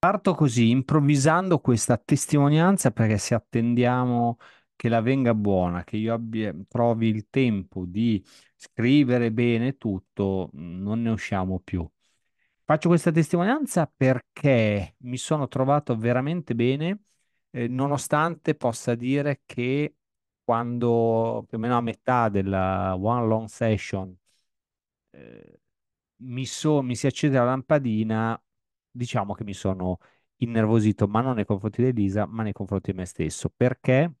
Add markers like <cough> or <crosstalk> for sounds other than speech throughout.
Parto così, improvvisando questa testimonianza perché se attendiamo che la venga buona, che io abbia, trovi il tempo di scrivere bene tutto, non ne usciamo più. Faccio questa testimonianza perché mi sono trovato veramente bene, eh, nonostante possa dire che quando più o meno a metà della One Long Session eh, mi, so, mi si accede la lampadina, diciamo che mi sono innervosito, ma non nei confronti di Elisa, ma nei confronti di me stesso, perché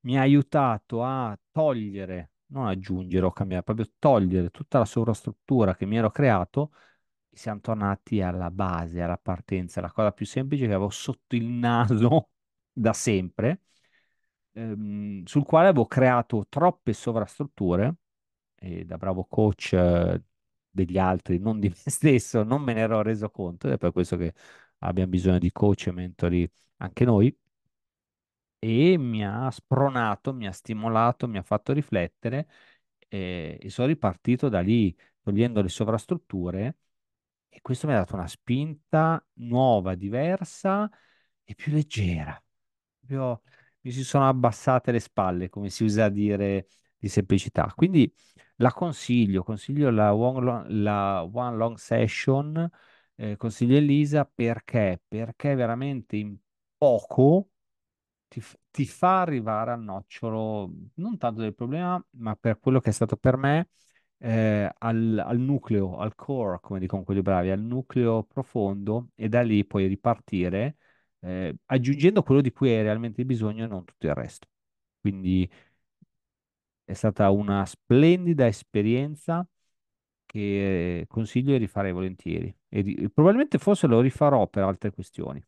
mi ha aiutato a togliere, non aggiungere o cambiare, proprio togliere tutta la sovrastruttura che mi ero creato siamo tornati alla base, alla partenza, la cosa più semplice che avevo sotto il naso <laughs> da sempre, ehm, sul quale avevo creato troppe sovrastrutture, e da bravo coach eh, degli altri, non di <laughs> me stesso, non me ne ero reso conto ed è per questo che abbiamo bisogno di coach e mentori anche noi. E mi ha spronato, mi ha stimolato, mi ha fatto riflettere e, e sono ripartito da lì, togliendo le sovrastrutture e questo mi ha dato una spinta nuova, diversa e più leggera. Proprio mi si sono abbassate le spalle, come si usa a dire di semplicità. Quindi la consiglio, consiglio la One Long, la one long Session, eh, consiglio Elisa perché? Perché veramente in poco ti, ti, fa arrivare al nocciolo, non tanto del problema, ma per quello che è stato per me, eh, al, al, nucleo, al core, come dicono quelli bravi, al nucleo profondo e da lì puoi ripartire, eh, aggiungendo quello di cui hai realmente bisogno e non tutto il resto. Quindi è stata una splendida esperienza che eh, consiglio di rifare volentieri e probabilmente forse lo rifarò per altre questioni.